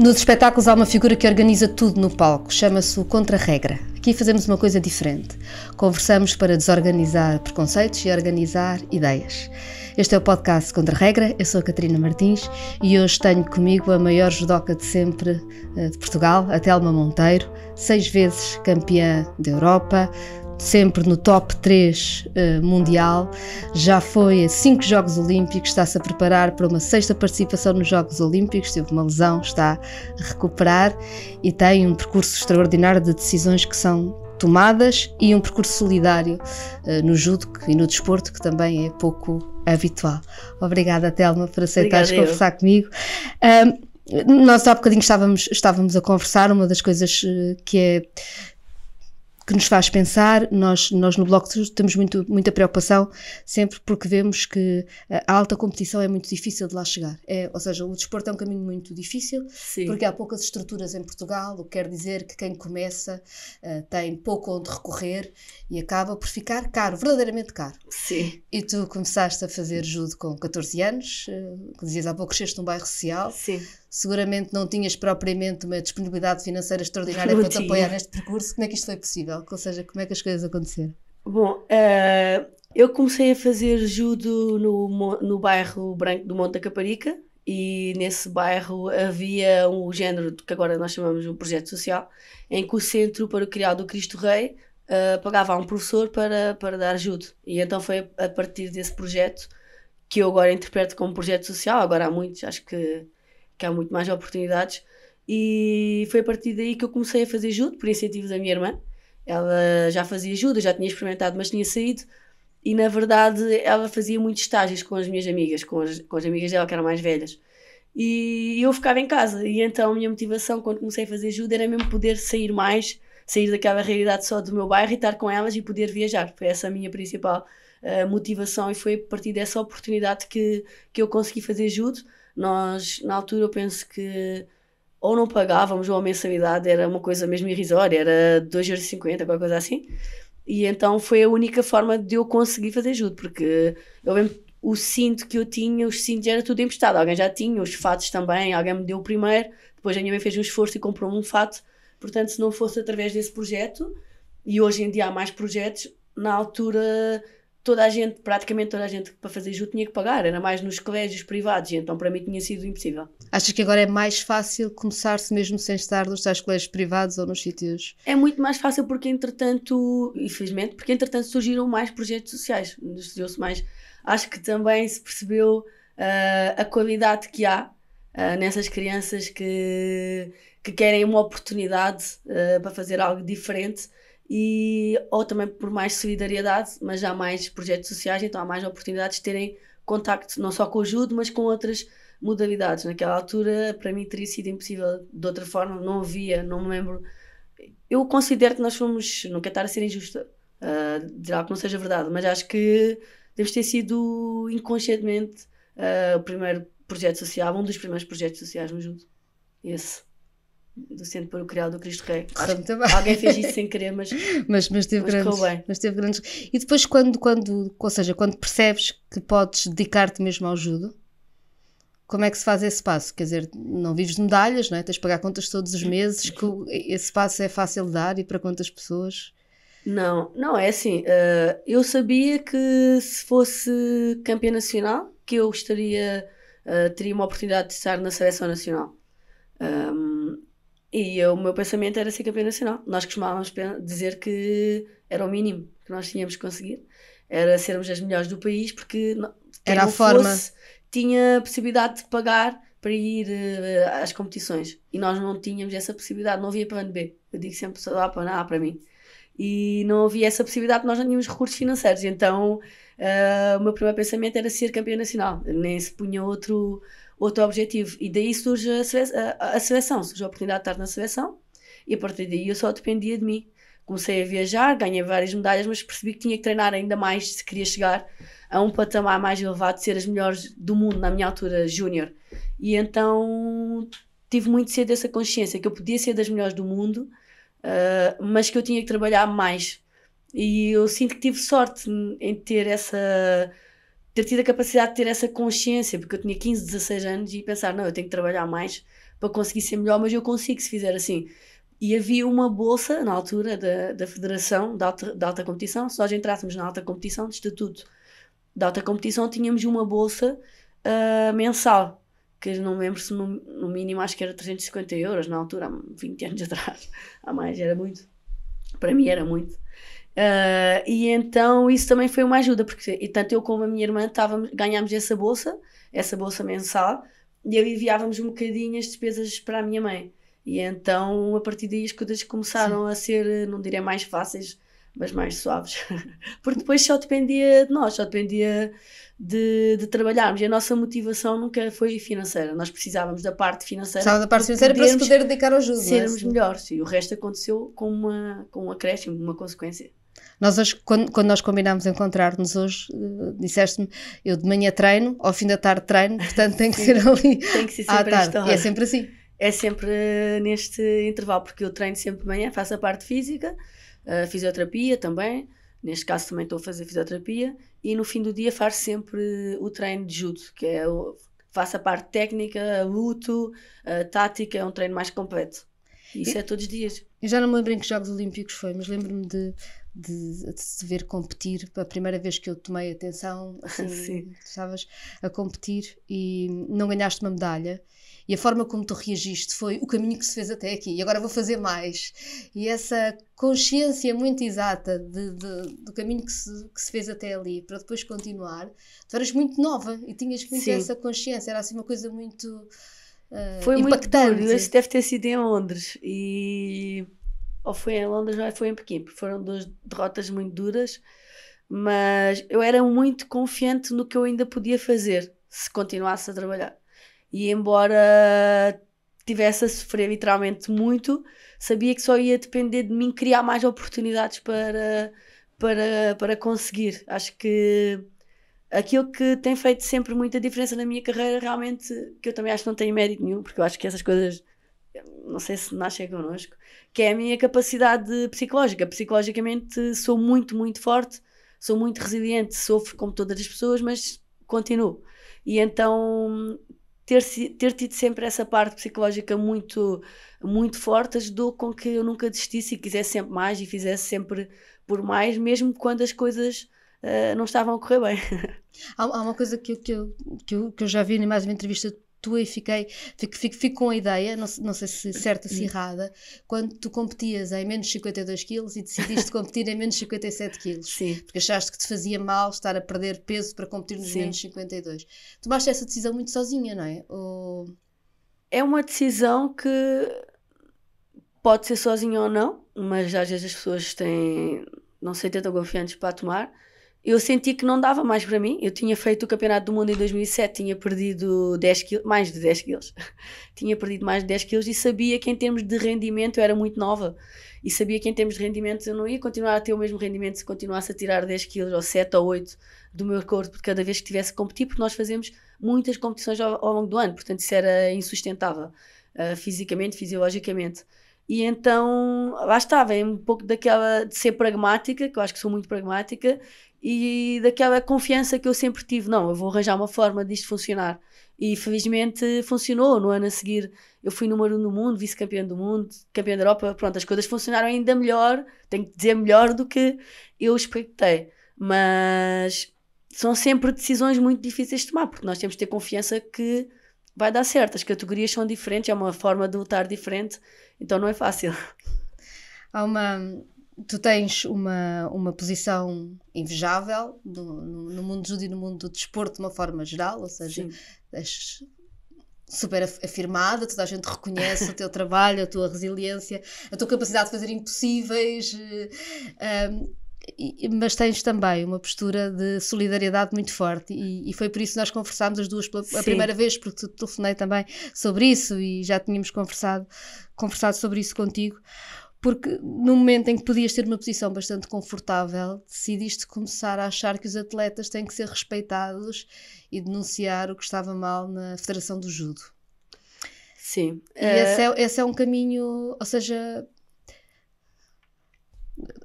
Nos espetáculos há uma figura que organiza tudo no palco, chama-se o contra-regra. Aqui fazemos uma coisa diferente. Conversamos para desorganizar preconceitos e organizar ideias. Este é o podcast Contra Regra, eu sou a Catarina Martins e hoje tenho comigo a maior judoca de sempre eh, de Portugal, a Telma Monteiro, seis vezes campeã da Europa, sempre no top 3 uh, eh, mundial, já foi a 5 Jogos Olímpicos, está-se a preparar para uma sexta participação nos Jogos Olímpicos, teve uma lesão, está a recuperar e tem um percurso extraordinário de decisões que são tomadas e um percurso solidário uh, no judo e no desporto, que também é pouco habitual. Obrigada, Telma, por aceitares conversar comigo. Um, nós há bocadinho estávamos, estávamos a conversar, uma das coisas eh, que é que nos faz pensar. Nós, nós no Bloco temos muito, muita preocupação sempre porque vemos que a alta competição é muito difícil de lá chegar. É, ou seja, o desporto é um caminho muito difícil Sim. porque há poucas estruturas em Portugal, o que quer dizer que quem começa uh, tem pouco onde recorrer e acaba por ficar caro, verdadeiramente caro. Sim. E tu começaste a fazer judo com 14 anos, uh, dizias há pouco cresceste num bairro social. Sim seguramente não tinhas propriamente uma disponibilidade financeira extraordinária não para tinha. te apoiar neste percurso. Como é que isto foi possível? Ou seja, como é que as coisas aconteceram? Bom, uh, eu comecei a fazer judo no, no bairro Branco do Monte da Caparica e nesse bairro havia um género que agora nós chamamos de um projeto social, em que o Centro para o criado do Cristo Rei uh, pagava a um professor para, para dar judo. E então foi a partir desse projeto que eu agora interpreto como projeto social, agora há muitos, acho que que há muito mais oportunidades. E foi a partir daí que eu comecei a fazer judo, por incentivo da minha irmã. Ela já fazia judo, já tinha experimentado, mas tinha saído. E na verdade ela fazia muitos estágios com as minhas amigas, com as, com as amigas dela que eram mais velhas. E eu ficava em casa. E então a minha motivação quando comecei a fazer judo era mesmo poder sair mais, sair daquela realidade só do meu bairro e estar com elas e poder viajar. Foi essa a minha principal uh, motivação e foi a partir dessa oportunidade que, que eu consegui fazer judo nós, na altura, eu penso que ou não pagávamos ou a mensalidade era uma coisa mesmo irrisória, era 2,50€, alguma coisa assim. E então foi a única forma de eu conseguir fazer judo, porque eu lembro o cinto que eu tinha, os cintos era tudo emprestado, alguém já tinha, os fatos também, alguém me deu o primeiro, depois a minha mãe fez um esforço e comprou um fato. Portanto, se não fosse através desse projeto, e hoje em dia há mais projetos, na altura toda a gente, praticamente toda a gente para fazer Ju tinha que pagar, era mais nos colégios privados, então para mim tinha sido impossível. Achas que agora é mais fácil começar-se mesmo sem estar nos tais colégios privados ou nos sítios? É muito mais fácil porque entretanto, infelizmente, porque entretanto surgiram mais projetos sociais, estudou-se mais. Acho que também se percebeu uh, a qualidade que há uh, nessas crianças que, que querem uma oportunidade uh, para fazer algo diferente e ou também por mais solidariedade, mas há mais projetos sociais, então há mais oportunidades de terem contacto não só com o judo, mas com outras modalidades. Naquela altura, para mim teria sido impossível de outra forma, não havia, não me lembro. Eu considero que nós fomos, não quero estar a ser injusta, uh, que não seja verdade, mas acho que deve ter sido inconscientemente uh, o primeiro projeto social, um dos primeiros projetos sociais no judo. Esse do Centro para o criado do Cristo Rei. Alguém fez isso sem querer, mas, mas, mas, teve mas grandes, bem. Mas teve grandes. E depois, quando, quando, ou seja, quando percebes que podes dedicar-te mesmo ao judo, como é que se faz esse passo? Quer dizer, não vives de medalhas, não é? tens de pagar contas todos os meses, que esse passo é fácil de dar e para quantas pessoas? Não, não, é assim. Uh, eu sabia que se fosse campeã nacional, que eu estaria, uh, teria uma oportunidade de estar na seleção nacional. Um, e o meu pensamento era ser campeão nacional. Nós costumávamos dizer que era o mínimo que nós tínhamos que conseguir. Era sermos as melhores do país, porque era a forma. Fosse, tinha possibilidade de pagar para ir uh, às competições. E nós não tínhamos essa possibilidade, não havia plano B. Eu digo sempre só dá plano A para mim. E não havia essa possibilidade, nós não tínhamos recursos financeiros. Então, uh, o meu primeiro pensamento era ser campeão nacional. Nem se punha outro outro objetivo. E daí surge a, a, a seleção, surge a oportunidade de estar na seleção e a partir daí eu só dependia de mim. Comecei a viajar, ganhei várias medalhas, mas percebi que tinha que treinar ainda mais se queria chegar a um patamar mais elevado, ser as melhores do mundo na minha altura júnior. E então tive muito cedo essa consciência que eu podia ser das melhores do mundo, uh, mas que eu tinha que trabalhar mais. E eu sinto que tive sorte em ter essa ter tido a capacidade de ter essa consciência, porque eu tinha 15, 16 anos e pensar, não, eu tenho que trabalhar mais para conseguir ser melhor, mas eu consigo se fizer assim. E havia uma bolsa na altura da, da Federação de alta, alta Competição, se nós entrássemos na alta competição, de estatuto da alta competição, tínhamos uma bolsa uh, mensal, que não me lembro se no, no, mínimo acho que era 350 euros na altura, há 20 anos atrás, a mais, era muito. Para mim era muito. Uh, e então isso também foi uma ajuda, porque e tanto eu como a minha irmã estávamos ganhámos essa bolsa, essa bolsa mensal, e aliviávamos um bocadinho as despesas para a minha mãe. E então a partir daí as coisas começaram Sim. a ser, não direi mais fáceis, mas mais suaves. porque depois só dependia de nós, só dependia de, de, trabalharmos. E a nossa motivação nunca foi financeira, nós precisávamos da parte financeira. da parte financeira para se poder dedicar ao ajuda. É? Sermos é? melhores, e o resto aconteceu com, uma, com um acréscimo, uma consequência. Nós hoje, quando, quando nós combinámos encontrar-nos hoje, uh, disseste-me, eu de manhã treino, ao fim da tarde treino, portanto tem que ser ali. tem que ser sempre à tarde. E é sempre assim. É sempre eh, neste intervalo, porque eu treino sempre de manhã, faço a parte física, uh, fisioterapia também, neste caso também estou a fazer fisioterapia, e no fim do dia faço sempre o treino de judo, que é o, faço a parte técnica, luto, uh, tática, é um treino mais completo. Isso e, é todos os dias. Eu já não me lembro em que Jogos Olímpicos foi, mas lembro-me de de, de, se ver competir. A primeira vez que eu tomei atenção, assim, estavas a competir e não ganhaste uma medalha. E a forma como tu reagiste foi o caminho que se fez até aqui, e agora vou fazer mais. E essa consciência muito exata de, de, do caminho que se, que se, fez até ali, para depois continuar, tu eras muito nova e tinhas muito essa consciência, era assim uma coisa muito. Uh, foi impactante. muito duro, deve ter sido em Londres e ou foi em Londres ou foi em Pequim. Foram duas derrotas muito duras, mas eu era muito confiante no que eu ainda podia fazer se continuasse a trabalhar. E embora tivesse a sofrer literalmente muito, sabia que só ia depender de mim criar mais oportunidades para, para, para conseguir. Acho que aquilo que tem feito sempre muita diferença na minha carreira, realmente, que eu também acho que não tem mérito nenhum, porque eu acho que essas coisas não sei se nasce connosco, que é a minha capacidade psicológica. Psicologicamente sou muito, muito forte, sou muito resiliente, sofro como todas as pessoas, mas continuo. E então ter, ter tido sempre essa parte psicológica muito, muito forte ajudou com que eu nunca desistisse e quisesse sempre mais e fizesse sempre por mais, mesmo quando as coisas uh, não estavam a correr bem. há, há, uma coisa que que, eu, que, eu, que eu já vi em mais uma entrevista tua e fiquei, fico, fico, fico com a ideia, não, não sei se certa ou se hum. errada, quando tu competias em menos 52 quilos e decidiste competir em menos 57 quilos. Sim. Porque achaste que te fazia mal estar a perder peso para competir nos Sim. menos 52. Tomaste essa decisão muito sozinha, não é? Ou... É uma decisão que pode ser sozinha ou não, mas às vezes as pessoas têm, não sei, tentam confiantes para tomar eu senti que não dava mais para mim. Eu tinha feito o Campeonato do Mundo em 2007, tinha perdido 10 quilos, mais de 10 quilos. tinha perdido mais de 10 quilos e sabia que em termos de rendimento eu era muito nova. E sabia que em termos de rendimento eu não ia continuar a ter o mesmo rendimento se continuasse a tirar 10 quilos ou 7 ou 8 do meu corpo de cada vez que tivesse que competir, porque nós fazemos muitas competições ao, ao longo do ano, portanto isso era insustentável, uh, fisicamente, fisiologicamente. E então, lá estava, é um pouco daquela de ser pragmática, que eu acho que sou muito pragmática, e daquela confiança que eu sempre tive, não, eu vou arranjar uma forma disto funcionar. E felizmente funcionou. No ano a seguir eu fui número um do mundo, vice-campeão do mundo, campeão da Europa. Pronto, as coisas funcionaram ainda melhor, tenho que dizer melhor do que eu expectei. Mas são sempre decisões muito difíceis de tomar, porque nós temos de ter confiança que vai dar certo. As categorias são diferentes, é uma forma de lutar diferente, então não é fácil. Há uma tu tens uma, uma posição invejável no, no, no mundo do e no mundo do desporto de uma forma geral, ou seja, és super afirmada, toda a gente reconhece o teu trabalho, a tua resiliência, a tua capacidade de fazer impossíveis. Eh, um, mas tens também uma postura de solidariedade muito forte e, e foi por isso que nós conversámos as duas pela a primeira vez, porque te telefonei também sobre isso e já tínhamos conversado, conversado sobre isso contigo porque no momento em que podias ter uma posição bastante confortável, decidiste começar a achar que os atletas têm que ser respeitados e denunciar o que estava mal na Federação do Judo. Sim. E uh... esse, é, eh, esse é um caminho, ou seja,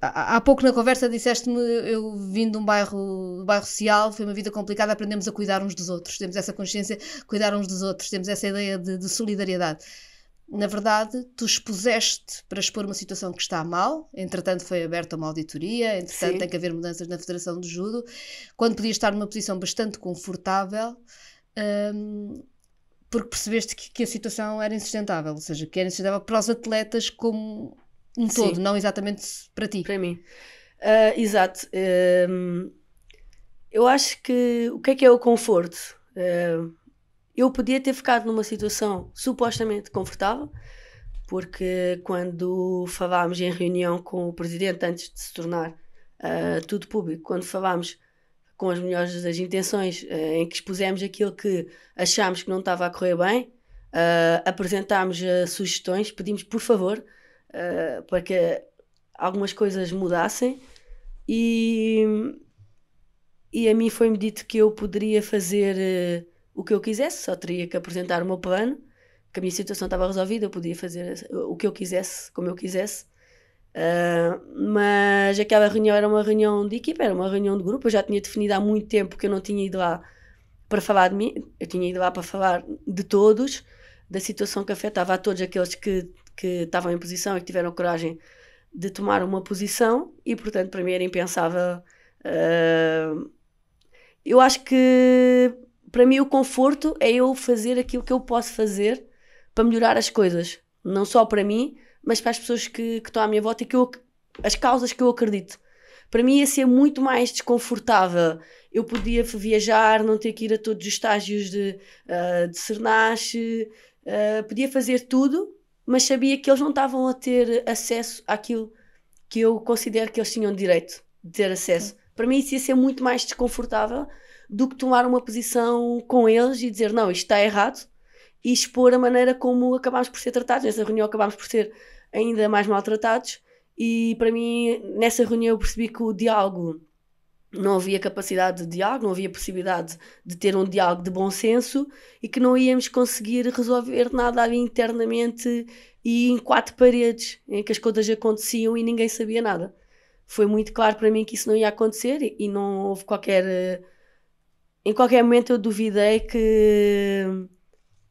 Há pouco na conversa disseste-me, eu vim de um bairro, bairro social, foi uma vida complicada, aprendemos a cuidar uns dos outros, temos essa consciência, cuidar uns dos outros, temos essa ideia de, de solidariedade na verdade, tu expuseste para expor uma situação que está mal, entretanto foi aberta uma auditoria, entretanto Sim. tem que haver mudanças na Federação de Judo, quando podias estar numa posição bastante confortável, um, porque percebeste que, que, a situação era insustentável, ou seja, que era insustentável para os atletas como um Sim. todo, não exatamente para ti. Para mim. Uh, exato. Uh, eu acho que o que é que é o conforto? Uh, eu podia ter ficado numa situação supostamente confortável, porque quando falámos em reunião com o presidente, antes de se tornar uh, tudo público, quando falámos com as melhores das intenções, uh, em que expusemos aquilo que achámos que não estava a correr bem, uh, apresentámos sugestões, pedimos por favor para que algumas coisas mudassem e, e a mim foi-me dito que eu poderia fazer o que eu quisesse, só teria que apresentar o meu plano, que a minha situação estava resolvida, eu podia fazer o que eu quisesse, como eu quisesse. Uh, mas aquela reunião era uma reunião de equipa, era uma reunião de grupo. Eu já tinha definido há muito tempo que eu não tinha ido lá para falar de mim, eu tinha ido lá para falar de todos, da situação que afetava a todos aqueles que, que estavam em posição e que tiveram coragem de tomar uma posição, e portanto, para mim era impensável. Uh, eu acho que para mim o conforto é eu fazer aquilo que eu posso fazer para melhorar as coisas. Não só para mim, mas para as pessoas que, que estão à minha volta e que eu, as causas que eu acredito. Para mim ia ser muito mais desconfortável. Eu podia viajar, não ter que ir a todos os estágios de, uh, de Cernache, uh, ah, podia fazer tudo, mas sabia que eles não estavam a ter acesso àquilo que eu considero que eles tinham direito de ter acesso. Para mim isso ia ser muito mais desconfortável do que tomar uma posição com eles e dizer não, isto está errado e expor a maneira como acabámos por ser tratados. Nessa reunião acabámos por ser ainda mais maltratados e para mim nessa reunião eu percebi que o diálogo não havia capacidade de diálogo, não havia possibilidade de ter um diálogo de bom senso e que não íamos conseguir resolver nada ali internamente e em quatro paredes em que as coisas aconteciam e ninguém sabia nada. Foi muito claro para mim que isso não ia acontecer e não houve qualquer eh, em qualquer momento eu duvidei que,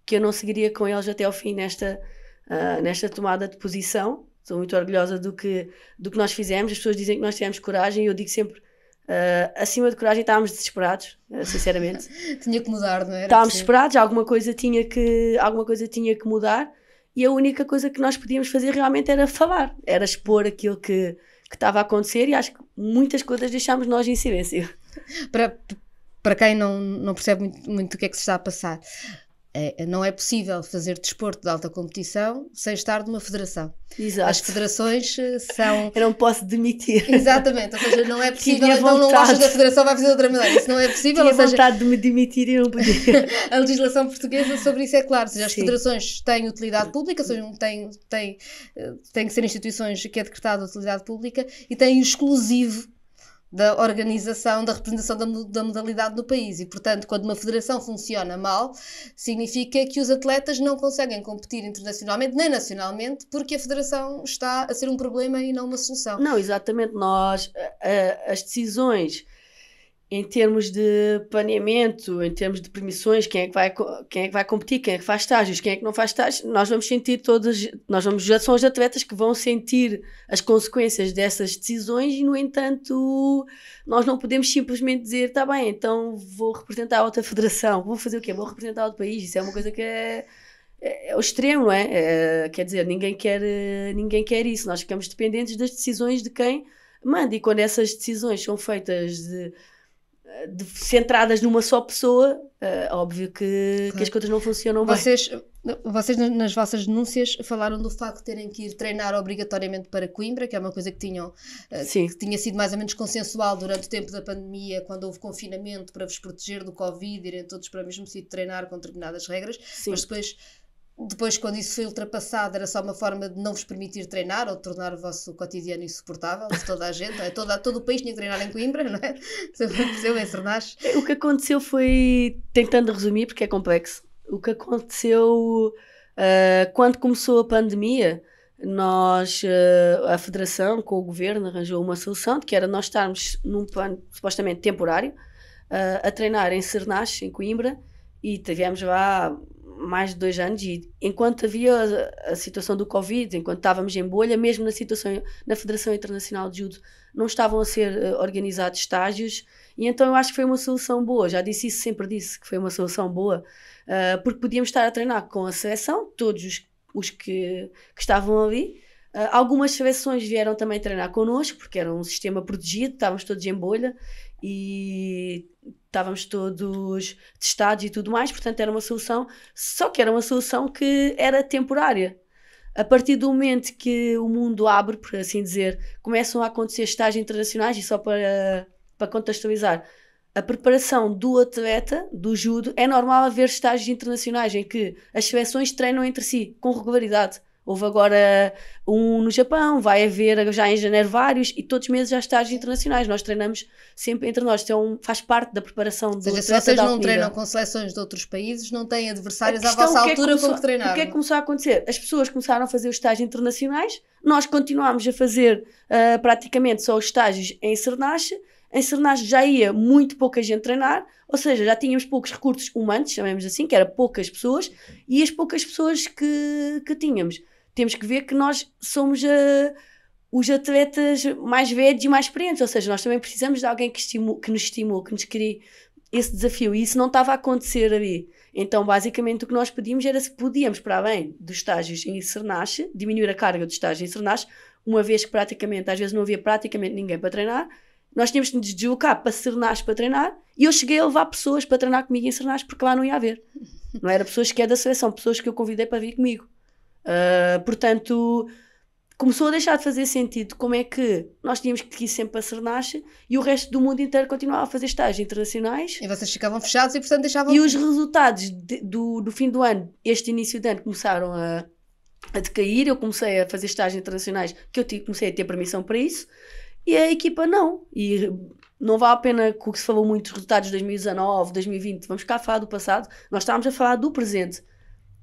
que eu não seguiria com eles até ao fim nesta, uh, nesta tomada de posição. Sou muito orgulhosa do que, do que nós fizemos. As pessoas dizem que nós tivemos coragem e eu digo sempre, uh, acima de coragem, estávamos desesperados, ah, sinceramente. tinha que mudar, não era? Estávamos desesperados, alguma coisa, tinha que, alguma coisa tinha que mudar e a única coisa que nós podíamos fazer realmente era falar, era expor aquilo que, que estava a acontecer e acho que muitas coisas deixámos nós em silêncio. Para, para quem não, não percebe muito, muito o que é que se está a passar. É, não é possível fazer desporto de alta competição sem estar numa federação. Exato. As federações eh, são. Eu não posso demitir. Exatamente, ou seja, não é possível. Então vontade. não gostas da federação, vai fazer outra maneira. Isso não é possível. Tinha ou seja, vontade de me demitir e não podia. a legislação portuguesa sobre isso é claro. Seja, as federações têm utilidade pública, ou seja, têm, têm, têm que ser instituições que é decretada utilidade pública e têm exclusivo da organização, da representação da, da, modalidade no país. E, portanto, quando uma federação funciona mal, significa que os atletas não conseguem competir internacionalmente nem nacionalmente, porque a federação está a ser um problema e não uma solução. Não, exatamente. Nós, eh, eh, as decisões em termos de planeamento, em termos de permissões, quem é que vai, quem é que vai competir, quem é que faz estágios, quem é que não faz estágios, nós vamos sentir todas, nós vamos, já são os atletas que vão sentir as consequências dessas decisões e, no entanto, nós não podemos simplesmente dizer, está bem, então vou representar outra federação, vou fazer o quê? Vou representar outro país, isso é uma coisa que é, é, é o extremo, não é? é? Quer dizer, ninguém quer, ninguém quer isso, nós ficamos dependentes das decisões de quem manda e quando essas decisões são feitas de de, centradas numa só pessoa, uh, óbvio que, claro. que, as coisas não funcionam vocês, bem. Vocês, nas vossas denúncias, falaram do facto de terem que ir treinar obrigatoriamente para Coimbra, que é uma coisa que tinham uh, que tinha sido mais ou menos consensual durante o tempo da pandemia, quando houve confinamento para vos proteger do Covid, irem todos para o mesmo sítio treinar com determinadas regras, Sim. mas depois depois, quando isso foi ultrapassado, era só uma forma de não vos permitir treinar ou de tornar o vosso cotidiano insuportável de toda a gente. É? todo todo o país tinha que treinar em Coimbra, não é? O que aconteceu foi, tentando resumir, porque é complexo, o que aconteceu uh, quando começou a pandemia, nós, uh, a Federação, com o Governo, arranjou uma solução, que era nós estarmos num plano supostamente temporário, uh, a treinar em Cernache, em Coimbra, e tivemos lá mais de dois anos e enquanto havia a, a situação do Covid, enquanto estávamos em bolha, mesmo na situação na Federação Internacional de Judo, não estavam a ser uh, organizados estágios e então eu acho que foi uma solução boa. Já disse isso, sempre disse que foi uma solução boa uh, porque podíamos estar a treinar com a seleção, todos os, os que, que, estavam ali. Uh, algumas seleções vieram também treinar connosco porque era um sistema protegido, estávamos todos em bolha e estávamos todos testados e tudo mais, portanto era uma solução, só que era uma solução que era temporária. A partir do momento que o mundo abre, por assim dizer, começam a acontecer estágios internacionais, e só para, para contextualizar, a preparação do atleta, do judo, é normal haver estágios internacionais em que as seleções treinam entre si com regularidade. Houve agora um no Japão, vai haver já em janeiro vários e todos os meses há estágios internacionais. Nós treinamos sempre entre nós, então faz parte da preparação do Ou seja, se vocês não treinam com seleções de outros países, não têm adversários à vossa é altura é começou, com que treinar. O que é que é? começou a acontecer? As pessoas começaram a fazer os estágios internacionais, nós continuámos a fazer uh, praticamente só os estágios em Cernache. Em Cernache já ia muito pouca gente treinar, ou seja, já tínhamos poucos recursos humanos, chamemos assim, que era poucas pessoas, e as poucas pessoas que, que tínhamos temos que ver que nós somos eh, os atletas mais velhos e mais experientes, ou seja, nós também precisamos de alguém que, estimule, que nos estimule, que nos crie esse desafio, e isso não estava a acontecer ali. Então, basicamente, o que nós pedimos era se podíamos, para além dos estágios em Cernache, diminuir a carga dos estágios em Cernache, uma vez que praticamente, às vezes não havia praticamente ninguém para treinar, nós tínhamos de nos deslocar para Cernache para treinar, e eu cheguei a levar pessoas para treinar comigo em Cernache, porque lá não ia haver. Não eram pessoas que é da seleção, pessoas que eu convidei para vir comigo. Uh, portanto, começou a deixar de fazer sentido como é que nós tínhamos que ir sempre a Cernache e o resto do mundo inteiro continuava a fazer estágios internacionais. E vocês ficavam fechados e, portanto, deixavam. E os resultados de, do, do fim do ano, este início de ano, começaram a, a decair. Eu comecei a fazer estágios internacionais, que eu comecei a ter permissão para isso, e a equipa não. E não vale a pena com o que se falou muito dos resultados de 2019, 2020, vamos cá falar do passado, nós estávamos a falar do presente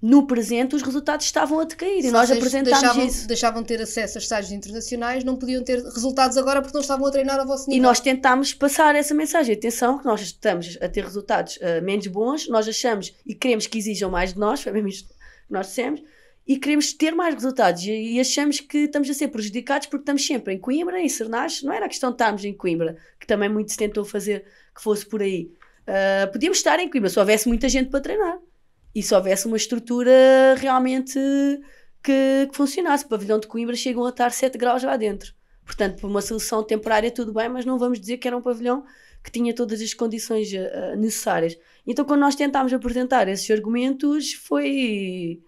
no presente os resultados estavam a decair e nós apresentámos deixavam, isso. Deixavam ter acesso a estágios internacionais, não podiam ter resultados agora porque não estavam a treinar a vosso nível. E nós tentámos passar essa mensagem. Atenção, que nós estamos a ter resultados uh, menos bons, nós achamos e queremos que exijam mais de nós, foi mesmo isto que nós dissemos, e queremos ter mais resultados e, e achamos que estamos a ser prejudicados porque estamos sempre em Coimbra, em Cernache, não era a questão de estarmos em Coimbra, que também muito se tentou fazer que fosse por aí. Uh, podíamos estar em Coimbra se houvesse muita gente para treinar e se houvesse uma estrutura realmente que, que funcionasse. O pavilhão de Coimbra chegam a estar 7 graus lá dentro. Portanto, por uma solução temporária, tudo bem, mas não vamos dizer que era um pavilhão que tinha todas as condições uh, necessárias. Então, quando nós tentámos apresentar esses argumentos, foi.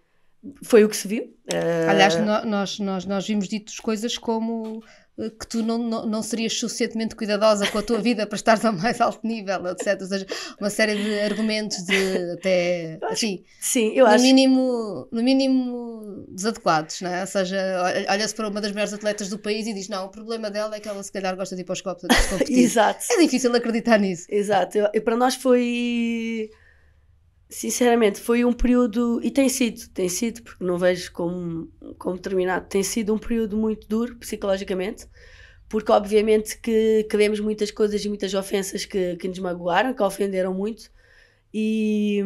Foi o que se viu. Uh... Aliás, nós, nós, nós vimos ditas coisas como eh, que tu não, não, não serias suficientemente cuidadosa com a tua vida para estar ao mais alto nível, etc. Ou seja, uma série de argumentos de até assim, sim, eu no acho. mínimo, no mínimo desadequados, não é? Ou seja, olha-se para uma das melhores atletas do país e diz: "Não, o problema dela é que ela se calhar gosta de ir para os copos de competir". Exato. É difícil acreditar nisso. Exato. Eu, eu, para nós foi sinceramente, foi um período, e tem sido, tem sido, porque não vejo como, como terminado, tem sido um período muito duro psicologicamente, porque obviamente que queremos muitas coisas e muitas ofensas que, que nos magoaram, que ofenderam muito, e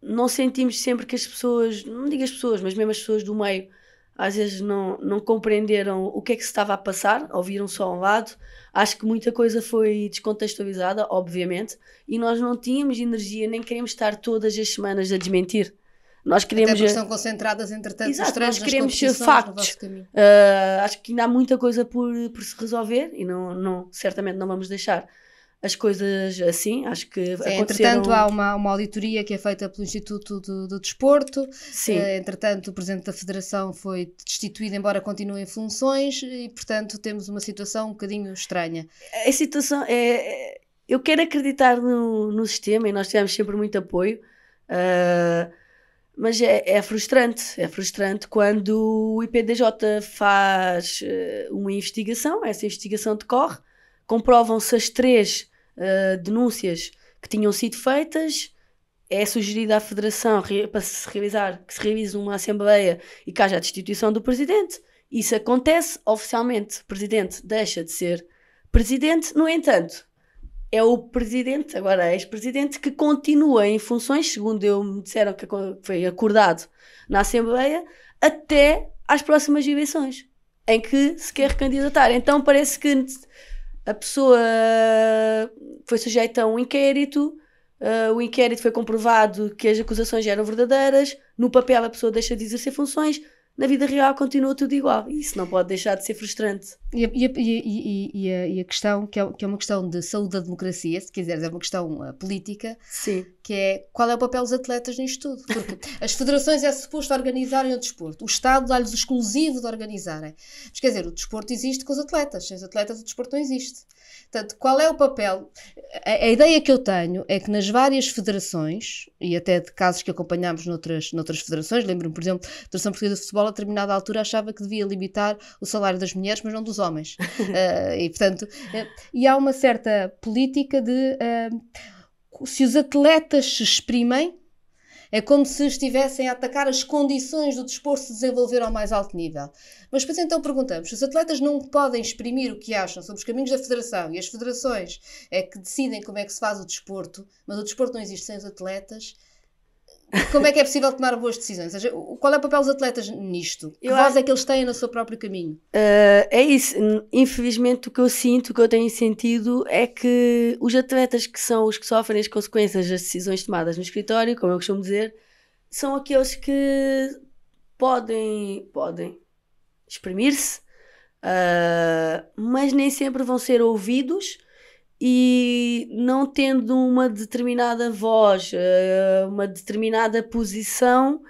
não sentimos sempre que as pessoas, não digo as pessoas, mas mesmo as pessoas do meio, às vezes não, não compreenderam o que é que se estava a passar, ouviram só um lado. Acho que muita coisa foi descontextualizada, obviamente, e nós não tínhamos energia, nem queremos estar todas as semanas a desmentir. Nós queremos. Até estão concentradas, entretanto, Exato, nós queremos ser factos. Uh, ah, acho que ainda há muita coisa por, por se resolver e não, não, certamente não vamos deixar as coisas assim, acho que Sim, aconteceram... Entretanto, há uma, uma auditoria que é feita pelo Instituto do, do Desporto, Sim. Uh, entretanto o Presidente da Federação foi destituído, embora continue em funções, e portanto temos uma situação um bocadinho estranha. A situação é... Eu quero acreditar no, no sistema e nós tivemos sempre muito apoio, uh, mas é, é, frustrante, é frustrante quando o IPDJ faz uh, uma investigação, essa investigação decorre, comprovam-se as três eh, denúncias que tinham sido feitas. É sugerida à Federação para se realizar, que se realize uma Assembleia e que haja a destituição do Presidente. Isso acontece oficialmente. O Presidente deixa de ser Presidente. No entanto, é o presidente, agora é ex-presidente, que continua em funções, segundo eu me disseram que foi acordado na Assembleia, até às próximas eleições, em que se quer recandidatar. Então parece que a pessoa eh, foi sujeita a um inquérito, uh, o inquérito foi comprovado que as acusações eram verdadeiras, no papel a pessoa deixa de exercer funções, na vida real continua tudo igual. E isso não pode deixar de ser frustrante. E a, e a, e a, e a questão, que é, que é, uma questão de saúde da democracia, se quiseres, é uma questão eh, política, Sim. que é qual é o papel dos atletas nisto tudo? Porque as federações é suposto organizarem o desporto, o Estado dá-lhes o exclusivo de organizarem. Mas quer dizer, o desporto existe com os atletas, sem os atletas o desporto não existe. Portanto, qual é o papel? A, a, ideia que eu tenho é que nas várias federações, e até de casos que acompanhámos noutras, noutras federações, lembro-me, por exemplo, da Federação Portuguesa de Futebol Portugal, a determinada altura, achava que devia limitar o salário das mulheres, mas não dos homens. uh, e, portanto, uh, e há uma certa política de uh, se os atletas se exprimem, é como se estivessem a atacar as condições do desporto se desenvolver ao mais alto nível. Mas depois então perguntamos: se os atletas não podem exprimir o que acham sobre os caminhos da federação e as federações é que decidem como é que se faz o desporto, mas o desporto não existe sem os atletas, como é que é possível tomar boas decisões? Seja, qual é o papel dos atletas nisto? Que eu voz acho... é que eles têm no seu próprio caminho? Uh, é isso. Infelizmente, o que eu sinto, o que eu tenho sentido, é que os atletas que são os que sofrem as consequências das decisões tomadas no escritório, como eu costumo dizer, são aqueles que podem, podem exprimir-se, uh, mas nem sempre vão ser ouvidos e não tendo uma determinada voz, eh, uma determinada posição,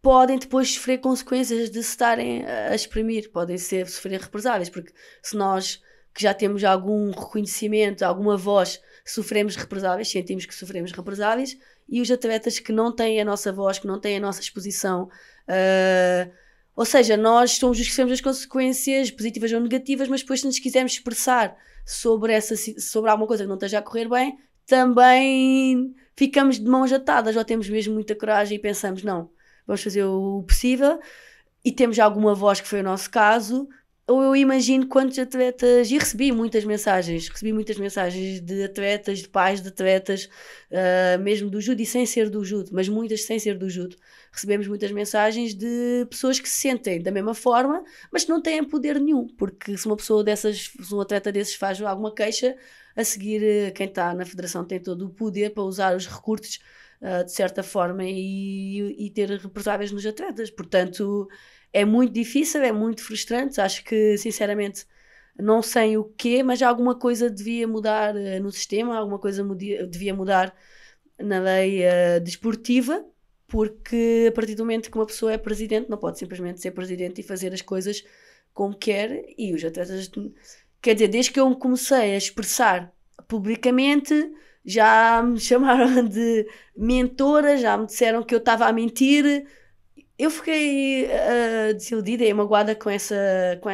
podem depois sofrer consequências de se estarem a exprimir, podem ser, sofrer represálias, porque se nós que já temos algum reconhecimento, alguma voz, sofremos represálias, sentimos que sofremos represálias, e os atletas que não têm a nossa voz, que não têm a nossa exposição, uh, ou seja, nós somos os que sofremos as consequências positivas ou negativas, mas depois se nos quisermos expressar sobre, essa, sobre alguma coisa que não esteja a correr bem, também ficamos de mãos atadas ou temos mesmo muita coragem e pensamos, não, vamos fazer o possível e temos alguma voz, que foi o nosso caso, ou eu imagino quantos atletas, e recebi muitas mensagens, recebi muitas mensagens de atletas, de pais de atletas, uh, mesmo do judo e sem ser do judo, mas muitas sem ser do judo. Recebemos muitas mensagens de pessoas que se sentem da mesma forma, mas que não têm poder nenhum, porque se uma pessoa dessas, se um atleta desses faz alguma queixa, a seguir eh, quem está na federação tem todo o poder para usar os recursos uh, de certa forma e, e ter represáveis nos atletas. Portanto é muito difícil, é muito frustrante. Acho que, sinceramente, não sei o quê, mas alguma coisa devia mudar eh, no sistema, alguma coisa devia mudar na lei uh, desportiva, porque a partir do momento que uma pessoa é presidente, não pode simplesmente ser presidente e fazer as coisas como quer. E os atletas. Quer dizer, desde que eu me comecei a expressar publicamente, já me chamaram de mentora, já me disseram que eu estava a mentir eu fiquei uh, desiludida e magoada com essa, com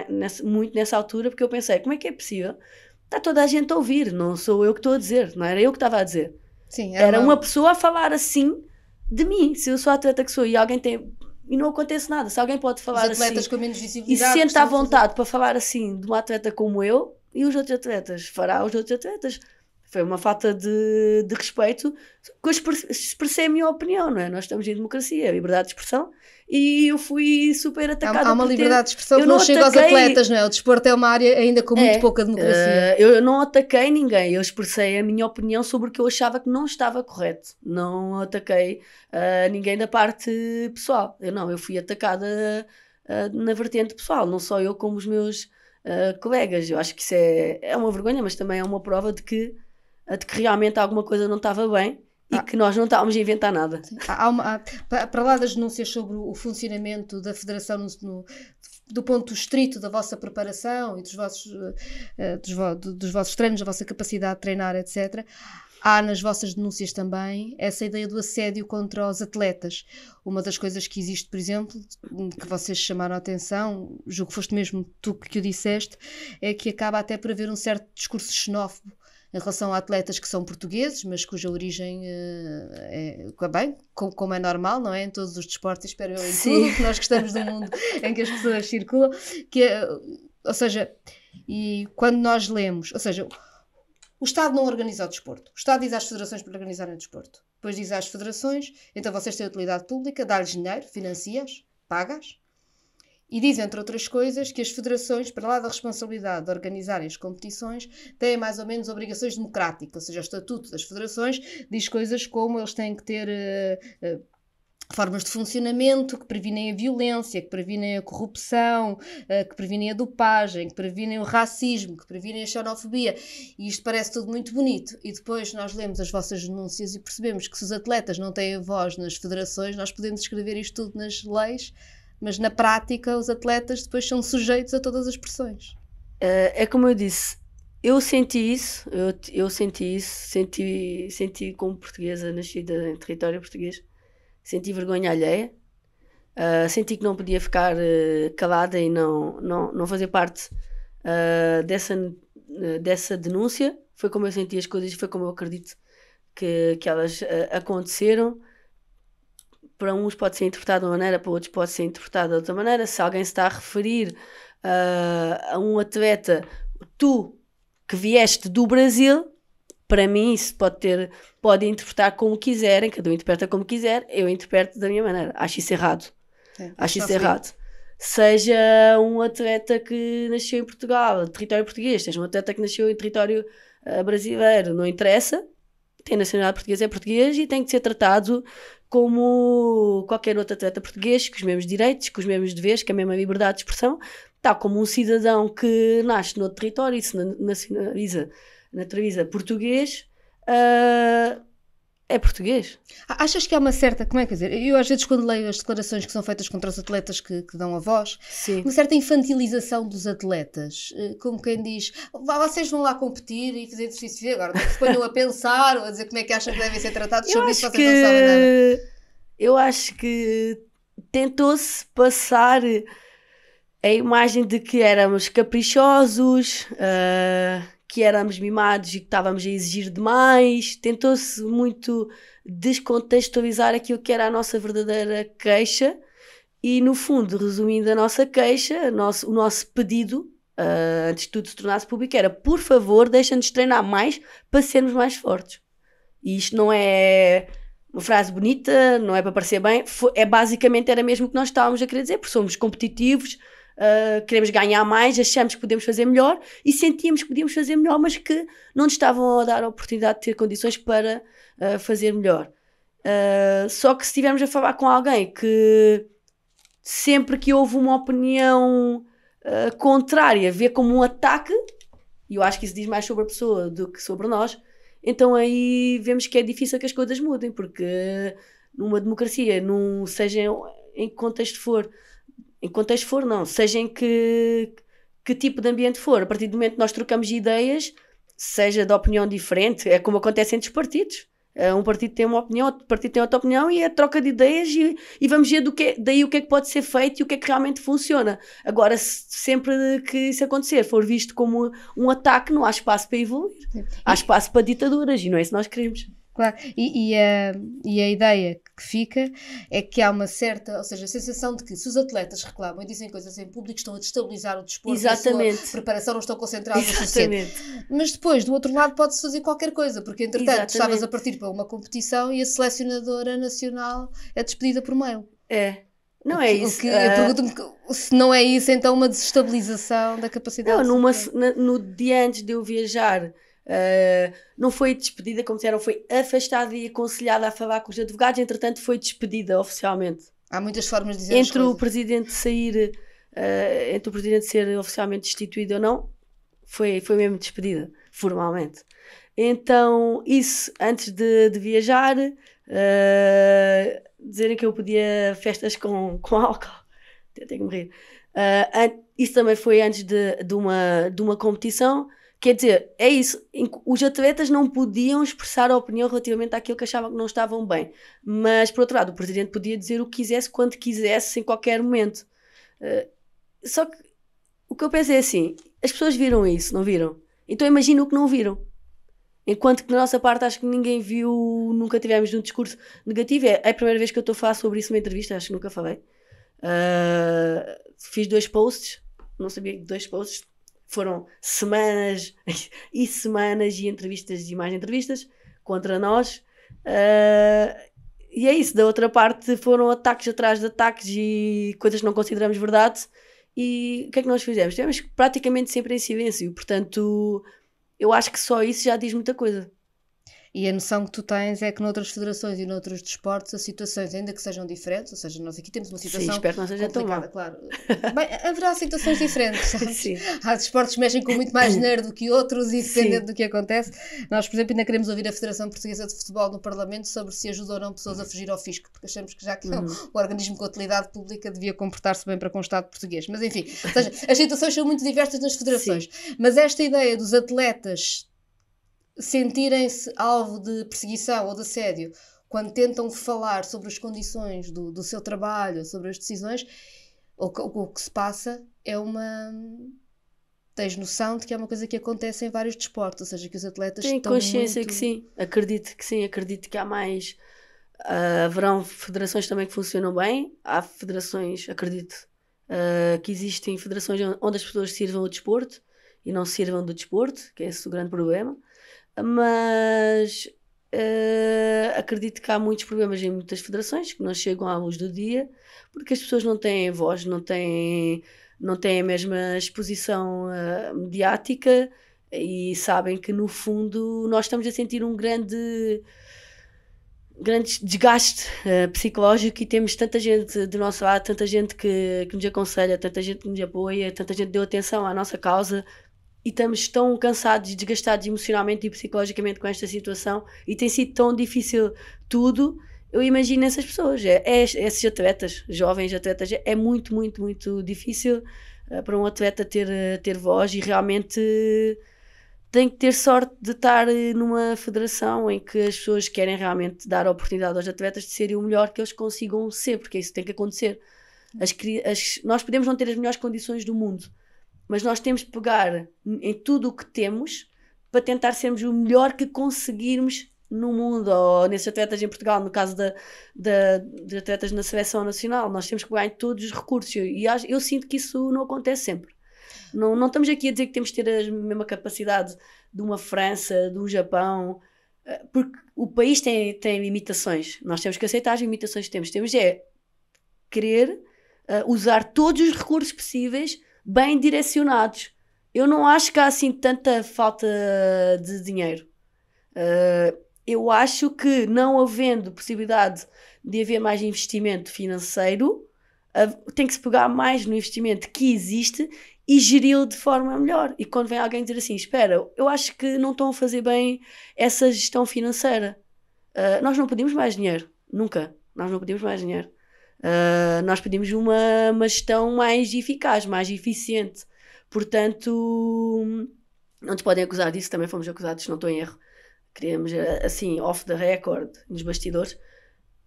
muito nessa altura, porque eu pensei, como é que é possível? Está toda a gente a ouvir, não sou eu que estou a dizer, não era eu que estava a dizer. Sim, era, era uma... pessoa a falar assim de mim, se eu sou a atleta que sou e alguém tem... E não acontece nada, se alguém pode falar os atletas assim... com menos visibilidade... E sente à vontade fazer... para falar assim de uma atleta como eu, e os outros atletas? Fará os outros atletas. Foi uma falta de, de respeito que eu expressei a minha opinião, não é? Nós estamos em democracia, liberdade de expressão, e eu fui super atacada. Há, há uma liberdade ter... de expressão eu que não, não chega ataquei... aos atletas, não é? O desporto é uma área ainda com muito é, pouca democracia. Uh, eu não ataquei ninguém, eu expressei a minha opinião sobre o que eu achava que não estava correto. Não ataquei uh, ninguém da parte pessoal. Eu não, eu fui atacada uh, na vertente pessoal, não só eu como os meus colegas. Eu acho que isso é, é uma vergonha, mas também é uma prova de que a de que realmente alguma coisa não estava bem e ah. que nós não estávamos a inventar nada. Há uma, há, para lá das denúncias sobre o funcionamento da Federação no, no, do ponto estrito da vossa preparação e dos vossos, uh, dos, vo, dos vossos treinos, da vossa capacidade de treinar, etc., há nas vossas denúncias também essa ideia do assédio contra os atletas. Uma das coisas que existe, por exemplo, que vocês chamaram a atenção, julgo que foste mesmo tu que o disseste, é que acaba até por haver um certo discurso xenófobo em relação a atletas que são portugueses, mas cuja origem eh, é, bem, como é normal, não é? Em todos os desportos, espero eu, em Sim. tudo que nós gostamos do mundo em que as pessoas circulam, que é, ou seja, e quando nós lemos, ou seja, o Estado não organiza o desporto. O Estado diz às federações para organizarem o desporto. Depois diz às federações, então vocês têm utilidade pública, dá-lhes dinheiro, financias, pagas, e diz, entre outras coisas, que as federações, para lá da responsabilidade de organizarem as competições, têm mais ou menos obrigações democráticas, ou seja, o estatuto das federações diz coisas como eles têm que ter. Uh, uh, formas de funcionamento que previnem a violência, que previnem a corrupção, eh, que previnem a dopagem, que previnem o racismo, que previnem a xenofobia. E isto parece tudo muito bonito. E depois nós lemos as vossas denúncias e percebemos que se os atletas não têm voz nas federações, nós podemos escrever isto tudo nas leis mas na prática os atletas depois são sujeitos a todas as pressões. É, é como eu disse, eu senti isso, eu, eu senti isso, senti, senti como portuguesa nascida em território português, senti vergonha alheia, uh, senti que não podia ficar uh, calada e não, não, não fazer parte uh, dessa, dessa denúncia. Foi como eu senti as coisas, foi como eu acredito que, que elas aconteceram para uns pode ser interpretado de uma maneira, para outros pode ser interpretado de outra maneira. Se alguém se está a referir uh, a um atleta, tu que vieste do Brasil, para mim isso pode ter, pode interpretar como quiserem, cada um interpreta como quiser, eu interpreto da minha maneira. Acho isso errado. É, Acho isso errado. Seja um atleta que nasceu em Portugal, território português, seja um atleta que nasceu em território uh, brasileiro, não interessa, tem nacionalidade portuguesa, é português e tem que ser tratado como qualquer outro atleta português, com os mesmos direitos, com os mesmos deveres, com a mesma liberdade de expressão, tal como um cidadão que nasce no outro território e se nacionaliza, naturaliza português, uh, é português. Achas que há é uma certa, como é que dizer? Eu às vezes quando leio as declarações que são feitas contra os atletas que, que dão a voz, Sim. uma certa infantilização dos atletas, eh, como quem diz, vocês vão lá competir e fazer exercício físico, agora não se ponham a pensar ou a dizer como é que acham que devem ser tratados, eu sobre isso vocês que... não sabem nada. Eu acho que tentou-se passar a imagem de que éramos caprichosos, uh, que éramos mimados e que estávamos a exigir demais. Tentou-se muito descontextualizar aquilo que era a nossa verdadeira queixa e, no fundo, resumindo a nossa queixa, nosso, o nosso pedido, uh, antes de tudo se tornasse público, era por favor, deixem nos treinar mais para sermos mais fortes. E isto não é uma frase bonita, não é para parecer bem, foi, é basicamente era mesmo o que nós estávamos a querer dizer, porque somos competitivos, ah, queremos ganhar mais, achamos que podemos fazer melhor e sentíamos que podíamos fazer melhor, mas que não nos estavam a dar a oportunidade de ter condições para uh, fazer melhor. Uh, só que se estivermos a falar com alguém que sempre que houve uma opinião contrária, vê como um ataque, e eu acho que isso diz mais sobre a pessoa do que sobre nós, então aí vemos que é difícil que as coisas mudem, porque numa democracia, num, seja em que contexto for, em que contexto for, não. Seja em que, que tipo de ambiente for. A partir do momento que nós trocamos ideias, seja de opinião diferente, é como acontece entre os partidos. É, um partido tem uma opinião, outro partido tem outra opinião e é troca de ideias e, e vamos ver do que, daí o que é que pode ser feito e o que é que realmente funciona. Agora, se, sempre que isso acontecer for visto como um ataque, não há espaço para evoluir. Há espaço para ditaduras e não é isso que nós queremos. Claro, e, e, a, e a ideia que fica é que há uma certa, ou seja, a sensação de que se os atletas reclamam e dizem coisas em público, estão a destabilizar o desporto, Exatamente. a sua preparação, não estão concentrados Exatamente. suficiente. Mas depois, do outro lado, pode-se fazer qualquer coisa, porque entretanto estavas a partir para uma competição e a selecionadora nacional é despedida por mail. É, não é isso. Que, ah. eu pergunto-me se não é isso, então uma desestabilização da capacidade. Não, numa, na, no dia antes de eu viajar ah, não foi despedida, como disseram, foi afastada e aconselhada a falar com os advogados, entretanto foi despedida oficialmente. Há muitas formas de dizer Entre o presidente sair, uh, entre o presidente ser oficialmente destituído ou não, foi, foi mesmo despedida, formalmente. Então, isso, antes de, de viajar, uh, dizerem que eu podia festas com, com álcool, até tenho que morrer. isso também foi antes de, de, uma, de uma competição Quer dizer, é isso. Os atletas não podiam expressar a opinião relativamente àquilo que achavam que não estavam bem. Mas, por outro lado, o presidente podia dizer o que quisesse, quando quisesse, em qualquer momento. Uh, só que o que eu penso é assim: as pessoas viram isso, não viram? Então imagino o que não viram. Enquanto que, da nossa parte, acho que ninguém viu, nunca tivemos um discurso negativo. É, é a primeira vez que eu estou a falar sobre isso numa entrevista, acho que nunca falei. Uh, fiz dois posts, não sabia, dois posts foram semanas e semanas e entrevistas e mais entrevistas contra nós. Uh, e é isso, da outra parte foram ataques atrás de ataques e coisas que não consideramos verdade. E o que é que nós fizemos? Tivemos praticamente sempre em silêncio, portanto, eu acho que só isso já diz muita coisa. E a noção que tu tens é que noutras federações e noutros desportos as situações, ainda que sejam diferentes, ou seja, nós aqui temos uma situação Sim, espero que não seja complicada, claro. Bem, haverá situações diferentes. Sabes? Sim. Há desportos que mexem com muito mais dinheiro do que outros e dependendo do que acontece. Nós, por exemplo, ainda queremos ouvir a Federação Portuguesa de Futebol no Parlamento sobre se ajuda ou não pessoas a fugir ao fisco, porque achamos que já que uhum. o organismo com utilidade pública devia comportar-se bem para com o Estado português. Mas enfim, seja, as situações são muito diversas nas federações. Sim. Mas esta ideia dos atletas sentirem-se alvo de perseguição ou de assédio quando tentam falar sobre as condições do, do seu trabalho, sobre as decisões, o que, o que se passa é uma. Tens noção de que é uma coisa que acontece em vários desportos, ou seja, que os atletas Tenho estão. Tenho consciência muito... que sim, acredito que sim, acredito que há mais. Uh, haverão federações também que funcionam bem, há federações, acredito, uh, que existem federações onde as pessoas sirvam o desporto e não sirvam do desporto, que é esse o grande problema mas uh, acredito que há muitos problemas em muitas federações que não chegam à luz do dia porque as pessoas não têm voz, não têm, não têm a mesma exposição uh, mediática e sabem que no fundo nós estamos a sentir um grande grande desgaste uh, psicológico e temos tanta gente do nosso lado, tanta gente que, que nos aconselha, tanta gente que nos apoia, tanta gente que deu atenção à nossa causa e estamos tão cansados e desgastados emocionalmente e psicologicamente com esta situação e tem sido tão difícil tudo. Eu imagino essas pessoas, é, é esses atletas, jovens atletas, é, é muito, muito, muito difícil uh, para um atleta ter, eh, ter voz e realmente eh, tem que ter sorte de estar numa federação em que as pessoas querem realmente dar a oportunidade aos atletas de serem o melhor que eles consigam ser, porque é isso tem que acontecer. As, as, nós podemos não ter as melhores condições do mundo, mas nós temos que pegar em tudo o que temos para tentar sermos o melhor que conseguirmos no mundo, ou nesses atletas em Portugal, no caso da, da, de atletas na seleção nacional, nós temos que pegar em todos os recursos e eu, eu sinto que isso não acontece sempre. Não, não estamos aqui a dizer que temos que ter a mesma capacidade de uma França, de um Japão, eh, porque o país tem, tem limitações. Nós temos que aceitar as limitações que temos. Temos é querer uh, usar todos os recursos possíveis bem direcionados. Eu não acho que há assim tanta falta de dinheiro. Uh, eu acho que não havendo possibilidade de haver mais investimento financeiro, uh, tem que se pegar mais no investimento que existe e geri-lo de forma melhor. E quando vem alguém dizer assim, espera, eu acho que não estão a fazer bem essa gestão financeira. Uh, nós não pedimos mais dinheiro, nunca. Nós não pedimos mais dinheiro Uh, nós pedimos uma, uma gestão mais eficaz, mais eficiente. Portanto, não nos podem acusar disso, também fomos acusados, se não estou em erro. Queríamos, ah, assim, off the record, nos bastidores,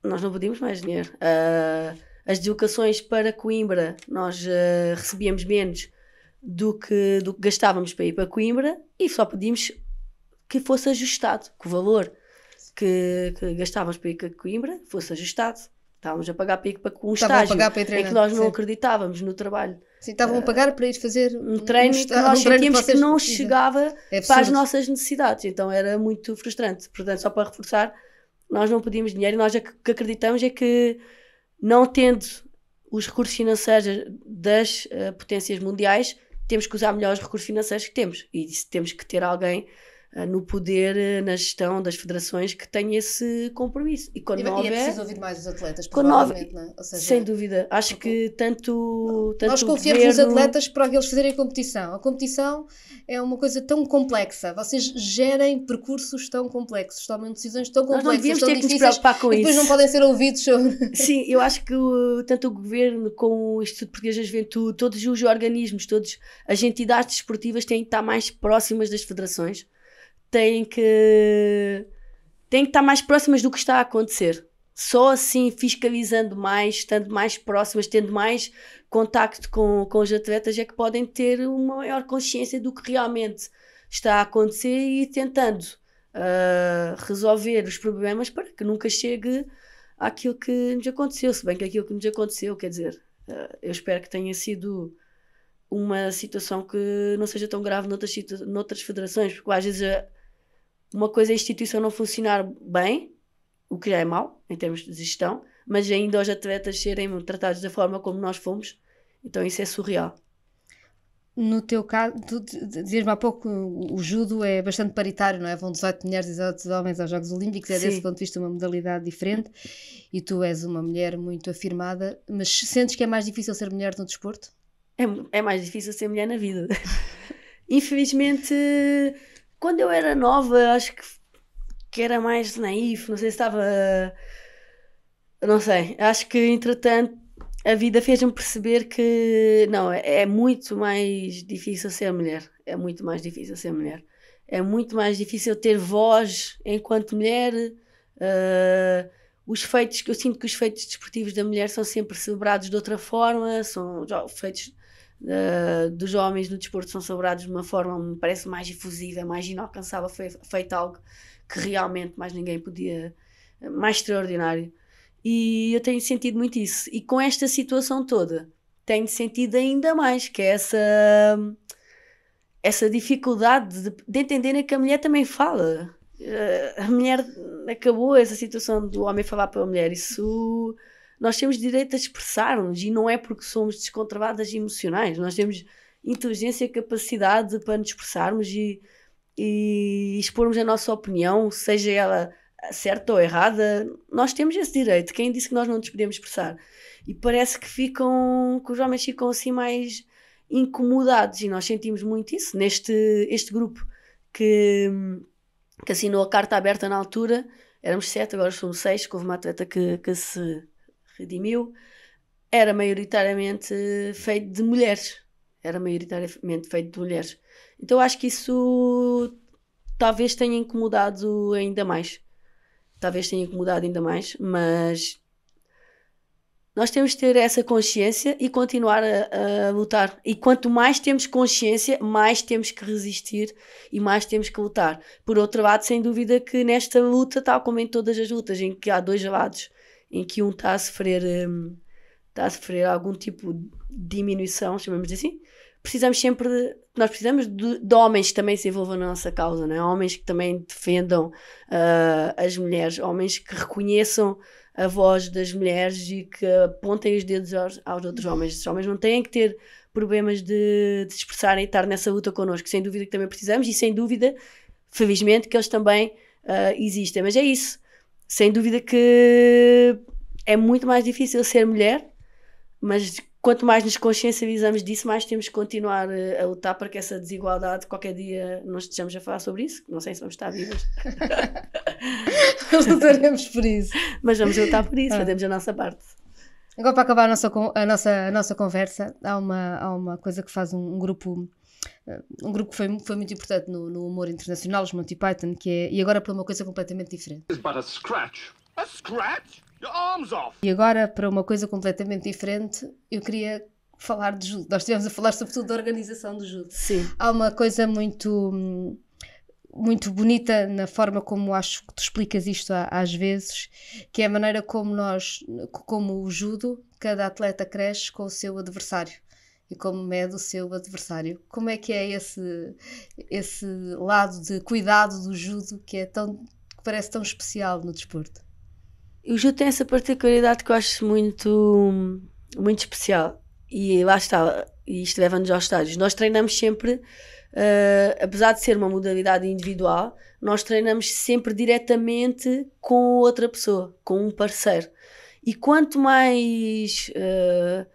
nós não pedimos mais dinheiro. Uh, as deslocações para Coimbra, nós uh, recebíamos menos do que, do que gastávamos para ir para Coimbra e só pedimos que fosse ajustado, que o valor que, que gastávamos para ir para Coimbra fosse ajustado Estávamos a pagar para ir para um estavam estágio. A pagar para ir é que nós não sim. acreditávamos no trabalho. Sim, estavam a pagar para ir fazer um treino um que nós um sentíamos que, não chegava é para as nossas necessidades. Então era muito frustrante. Portanto, só para reforçar, nós não pedimos dinheiro. Nós é o que acreditamos é que, não tendo os recursos financeiros das uh, potências mundiais, temos que usar melhor os recursos financeiros que temos. E temos que ter alguém eh, no poder, eh, na gestão das federações que tenha esse compromisso. E quando e, é houver, é preciso ouvir mais os atletas, provavelmente, não é? Seja, sem dúvida. Acho que tanto, tanto Nós confiamos governo... nos atletas para eles fazerem a competição. A competição é uma coisa tão complexa. Vocês gerem percursos tão complexos, tomam decisões tão complexas, Nós não devíamos tão ter difíceis, que nos preocupar com e depois isso. não podem ser ouvidos. Sim, eu acho que tanto o governo como o Instituto Português da Juventude, todos os organismos, todas as entidades desportivas têm que estar mais próximas das federações têm que têm que estar mais próximas do que está a acontecer. Só assim, fiscalizando mais, estando mais próximas, tendo mais contacto com, com os atletas, é que podem ter uma maior consciência do que realmente está a acontecer e tentando uh, resolver os problemas para que nunca chegue àquilo que nos aconteceu. Se bem que aquilo que nos aconteceu, quer dizer, uh, eu espero que tenha sido uma situação que não seja tão grave noutras, noutras federações, porque às vezes uma coisa é a instituição não funcionar bem, o que já é mau em termos de gestão, mas ainda os atletas serem tratados da forma como nós fomos, então isso é surreal. No teu caso, tu dizias-me há pouco o judo é bastante paritário, não é? Vão 18 mulheres e 18 homens aos Jogos Olímpicos, é Sim. desse ponto de vista uma modalidade diferente e tu és uma mulher muito afirmada, mas sentes que é mais difícil ser mulher no desporto? É, é mais difícil ser mulher na vida. Infelizmente quando eu era nova, acho que, que era mais naif, não sei se estava. Eh, não sei. Acho que, entretanto, a vida fez-me perceber que não, é, é, muito mais difícil ser mulher. É muito mais difícil ser mulher. É muito mais difícil ter voz enquanto mulher. Uh, os feitos, eu sinto que os feitos desportivos da mulher são sempre celebrados de outra forma, são feitos uh, dos homens no desporto são celebrados de uma forma, me parece, mais difusiva, mais inalcançável. Foi feito algo que realmente mais ninguém podia, mais extraordinário. E eu tenho sentido muito isso. E com esta situação toda, tenho sentido ainda mais que é essa essa dificuldade de, de entenderem que a mulher também fala. Uh, a mulher acabou essa situação do homem falar para a mulher. Isso nós temos direito a expressar-nos e não é porque somos descontroladas emocionais, nós temos inteligência e capacidade para nos expressarmos e, e expormos a nossa opinião, seja ela certa ou errada, nós temos esse direito. Quem disse que nós não nos podemos expressar? E parece que ficam, que os homens ficam assim mais incomodados e nós sentimos muito isso neste este grupo que, que assinou a carta aberta na altura. Éramos sete, agora somos seis, que houve uma atleta que, que se redimiu, era maioritariamente feito de mulheres. Era maioritariamente feito de mulheres. Então acho que isso talvez tenha incomodado ainda mais. Talvez tenha incomodado ainda mais, mas nós temos de ter essa consciência e continuar a, a, lutar. E quanto mais temos consciência, mais temos que resistir e mais temos que lutar. Por outro lado, sem dúvida que nesta luta, tal como em todas as lutas, em que há dois lados, em que um está a sofrer um, está a sofrer algum tipo de diminuição, chamamos assim, precisamos sempre de, nós precisamos de, de, homens que também se envolvam na nossa causa, não é? homens que também defendam uh, as mulheres, homens que reconheçam a voz das mulheres e que apontem os dedos aos, aos outros homens. os homens não têm que ter problemas de, de expressarem e estar nessa luta connosco, sem dúvida que também precisamos e sem dúvida, felizmente, que eles também uh, existem. Mas é isso sem dúvida que é muito mais difícil ser mulher, mas quanto mais nos consciencializamos disso, mais temos que continuar eh, a lutar para que essa desigualdade, qualquer dia, nós estejamos a falar sobre isso. Não sei se vamos estar vivas. lutaremos por isso. Mas vamos lutar por isso, ah. fazemos a nossa parte. Agora, para acabar a nossa, a nossa, a nossa conversa, há uma, há uma coisa que faz um, um grupo um grupo que foi, foi muito importante no, no, humor internacional, os Monty Python, que é, e agora para uma coisa completamente diferente. But a scratch. A scratch? Your arms off. E agora para uma coisa completamente diferente, eu queria falar de judo. Nós estivemos a falar sobretudo da organização do judo. Sim. Há uma coisa muito muito bonita na forma como acho que tu explicas isto às vezes, que é a maneira como nós, como o judo, cada atleta cresce com o seu adversário e como mede é o seu adversário. Como é que é esse, esse lado de cuidado do judo que, é tão, que parece tão especial no desporto? O judo tem essa particularidade que eu acho muito, muito especial. E lá está, e isto leva-nos aos estádios Nós treinamos sempre, uh, apesar de ser uma modalidade individual, nós treinamos sempre diretamente com outra pessoa, com um parceiro. E quanto mais uh,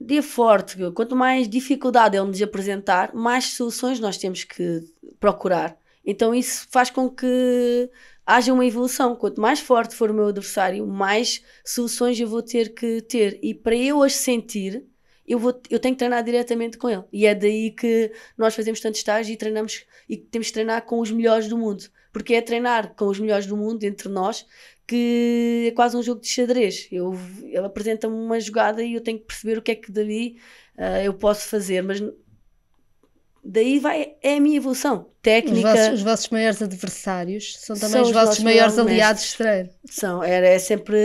dê forte. Quanto mais dificuldade ele nos apresentar, mais soluções nós temos que procurar. Então isso faz com que haja uma evolução. Quanto mais forte for o meu adversário, mais soluções eu vou ter que ter. E para eu as sentir, eu, vou, eu tenho que treinar diretamente com ele. E é daí que nós fazemos tantos estágios e treinamos e temos que treinar com os melhores do mundo porque é treinar com os melhores do mundo entre nós, que é quase um jogo de xadrez. Eu, ele apresenta-me uma jogada e eu tenho que perceber o que é que dali uh, eu posso fazer, mas daí vai, é a minha evolução técnica. Os vossos, os vossos maiores adversários são também são os, os vossos maiores, maiores aliados de treino. São, é sempre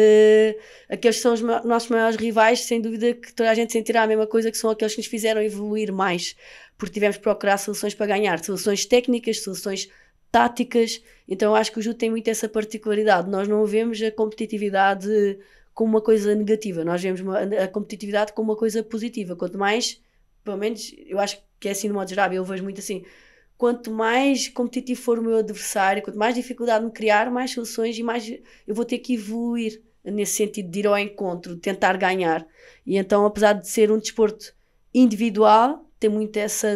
aqueles que são os ma nossos maiores rivais, sem dúvida que toda a gente sentirá a mesma coisa, que são aqueles que nos fizeram evoluir mais, porque tivemos que procurar soluções para ganhar, soluções técnicas, soluções táticas. Então acho que o judo tem muito essa particularidade. Nós não vemos a competitividade como uma coisa negativa, nós vemos uma, a competitividade como uma coisa positiva. Quanto mais, pelo menos eu acho que é assim no modo geral, eu vejo muito assim. Quanto mais competitivo for o meu adversário, quanto mais dificuldade me criar, mais soluções e mais eu vou ter que evoluir nesse sentido de ir ao encontro, de tentar ganhar. E então, apesar de ser um desporto individual, tem muito essa,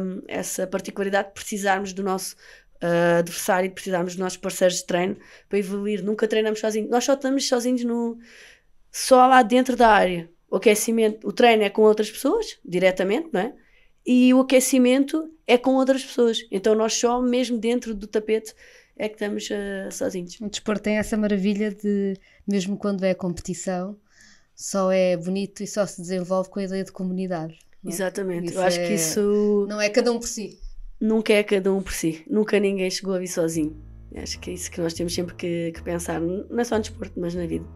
hum, essa particularidade de precisarmos do nosso eh, adversário e precisamos dos nossos parceiros de treino para evoluir. Nunca treinamos sozinhos. Nós só estamos sozinhos no, só lá dentro da área. O aquecimento, o treino é com outras pessoas, diretamente, não é? E o aquecimento é com outras pessoas. Então nós só mesmo dentro do tapete é que estamos uh, sozinhos. O desporto tem essa maravilha de, mesmo quando é competição, só é bonito e só se desenvolve com a ideia de comunidade. É? Exatamente, isso eu acho é... que isso. Não é cada um por si nunca é cada um por si, nunca ninguém chegou a vir sozinho. Acho que é isso que nós temos sempre que, que pensar, não é só no desporto, mas na vida.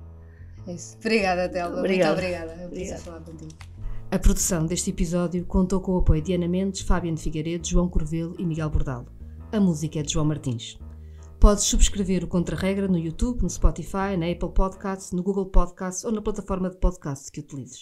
É isso. Obrigada, Telma. Obrigada. Muito obrigada. obrigada. falar contigo. A produção deste episódio contou com o apoio de Ana Mendes, de Figueiredo, João Corvelo e Miguel Bordalo. A música é de João Martins. Podes subscrever o Contra-Regra no YouTube, no Spotify, na Apple Podcasts, no Google Podcasts ou na plataforma de podcast que utilizes.